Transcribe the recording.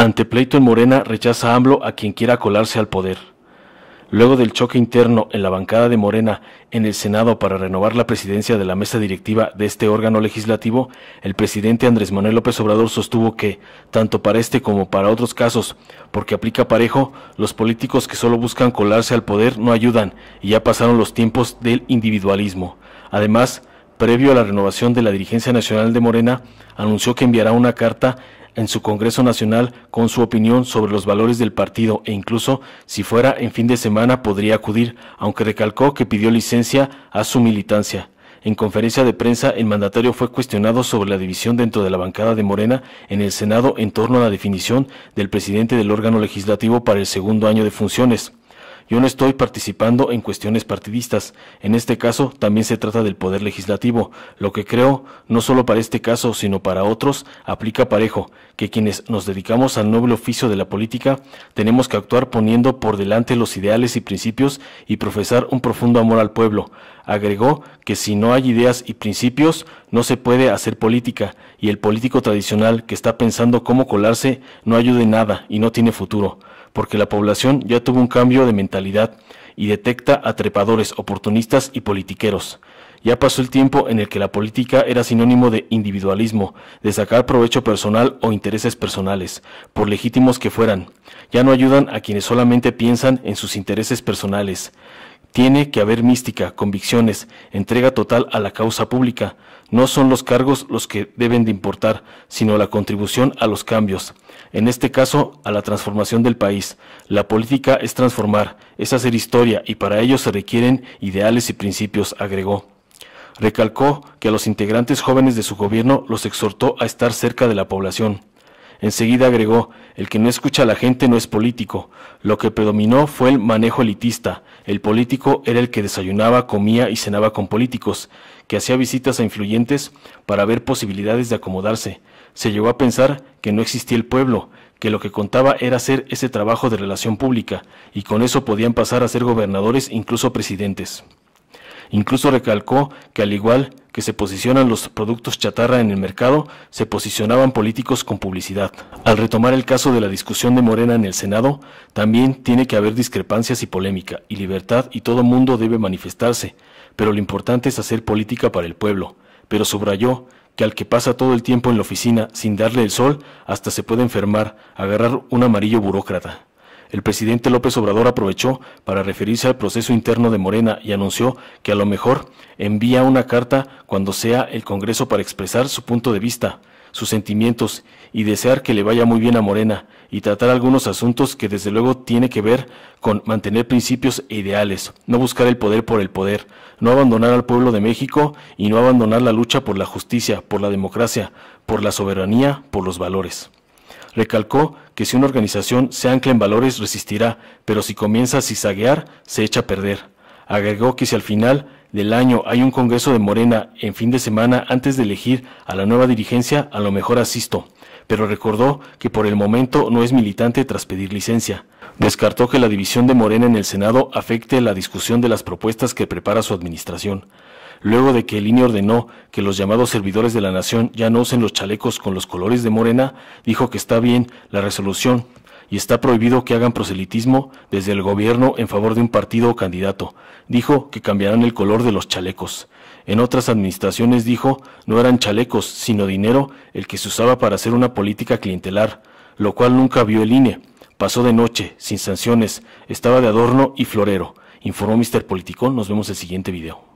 Ante pleito en Morena rechaza a AMLO a quien quiera colarse al poder. Luego del choque interno en la bancada de Morena en el Senado para renovar la presidencia de la mesa directiva de este órgano legislativo, el presidente Andrés Manuel López Obrador sostuvo que, tanto para este como para otros casos, porque aplica parejo, los políticos que solo buscan colarse al poder no ayudan y ya pasaron los tiempos del individualismo. Además, previo a la renovación de la dirigencia nacional de Morena, anunció que enviará una carta en su Congreso Nacional con su opinión sobre los valores del partido e incluso, si fuera en fin de semana, podría acudir, aunque recalcó que pidió licencia a su militancia. En conferencia de prensa, el mandatario fue cuestionado sobre la división dentro de la bancada de Morena en el Senado en torno a la definición del presidente del órgano legislativo para el segundo año de funciones. Yo no estoy participando en cuestiones partidistas. En este caso también se trata del Poder Legislativo. Lo que creo, no solo para este caso, sino para otros, aplica parejo, que quienes nos dedicamos al noble oficio de la política, tenemos que actuar poniendo por delante los ideales y principios y profesar un profundo amor al pueblo. Agregó que si no hay ideas y principios, no se puede hacer política, y el político tradicional que está pensando cómo colarse no ayuda en nada y no tiene futuro porque la población ya tuvo un cambio de mentalidad y detecta a trepadores, oportunistas y politiqueros. Ya pasó el tiempo en el que la política era sinónimo de individualismo, de sacar provecho personal o intereses personales, por legítimos que fueran. Ya no ayudan a quienes solamente piensan en sus intereses personales. Tiene que haber mística, convicciones, entrega total a la causa pública. No son los cargos los que deben de importar, sino la contribución a los cambios. En este caso, a la transformación del país. La política es transformar, es hacer historia y para ello se requieren ideales y principios, agregó. Recalcó que a los integrantes jóvenes de su gobierno los exhortó a estar cerca de la población. Enseguida agregó, el que no escucha a la gente no es político. Lo que predominó fue el manejo elitista, el político era el que desayunaba, comía y cenaba con políticos, que hacía visitas a influyentes para ver posibilidades de acomodarse. Se llegó a pensar que no existía el pueblo, que lo que contaba era hacer ese trabajo de relación pública, y con eso podían pasar a ser gobernadores, incluso presidentes. Incluso recalcó que al igual que se posicionan los productos chatarra en el mercado, se posicionaban políticos con publicidad. Al retomar el caso de la discusión de Morena en el Senado, también tiene que haber discrepancias y polémica, y libertad y todo mundo debe manifestarse, pero lo importante es hacer política para el pueblo. Pero subrayó que al que pasa todo el tiempo en la oficina sin darle el sol, hasta se puede enfermar, agarrar un amarillo burócrata el presidente López Obrador aprovechó para referirse al proceso interno de Morena y anunció que a lo mejor envía una carta cuando sea el Congreso para expresar su punto de vista, sus sentimientos y desear que le vaya muy bien a Morena y tratar algunos asuntos que desde luego tiene que ver con mantener principios e ideales, no buscar el poder por el poder, no abandonar al pueblo de México y no abandonar la lucha por la justicia, por la democracia, por la soberanía, por los valores. Recalcó que si una organización se ancla en valores resistirá, pero si comienza a cizaguear, se echa a perder. Agregó que si al final del año hay un congreso de Morena en fin de semana antes de elegir a la nueva dirigencia, a lo mejor asisto, pero recordó que por el momento no es militante tras pedir licencia descartó que la división de Morena en el Senado afecte la discusión de las propuestas que prepara su administración, luego de que el INE ordenó que los llamados servidores de la nación ya no usen los chalecos con los colores de Morena, dijo que está bien la resolución y está prohibido que hagan proselitismo desde el gobierno en favor de un partido o candidato. Dijo que cambiarán el color de los chalecos. En otras administraciones dijo, no eran chalecos, sino dinero el que se usaba para hacer una política clientelar, lo cual nunca vio el INE Pasó de noche, sin sanciones, estaba de adorno y florero. Informó Mr. Politicón, nos vemos el siguiente video.